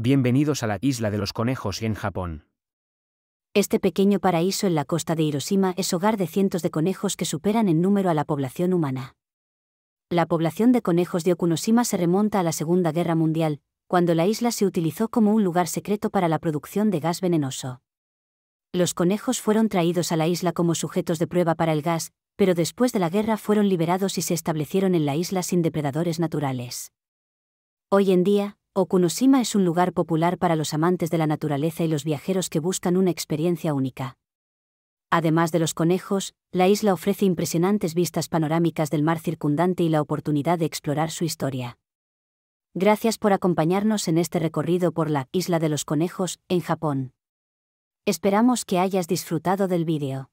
Bienvenidos a la isla de los conejos en Japón. Este pequeño paraíso en la costa de Hiroshima es hogar de cientos de conejos que superan en número a la población humana. La población de conejos de Okunoshima se remonta a la Segunda Guerra Mundial, cuando la isla se utilizó como un lugar secreto para la producción de gas venenoso. Los conejos fueron traídos a la isla como sujetos de prueba para el gas, pero después de la guerra fueron liberados y se establecieron en la isla sin depredadores naturales. Hoy en día, Okunoshima es un lugar popular para los amantes de la naturaleza y los viajeros que buscan una experiencia única. Además de los conejos, la isla ofrece impresionantes vistas panorámicas del mar circundante y la oportunidad de explorar su historia. Gracias por acompañarnos en este recorrido por la Isla de los Conejos, en Japón. Esperamos que hayas disfrutado del vídeo.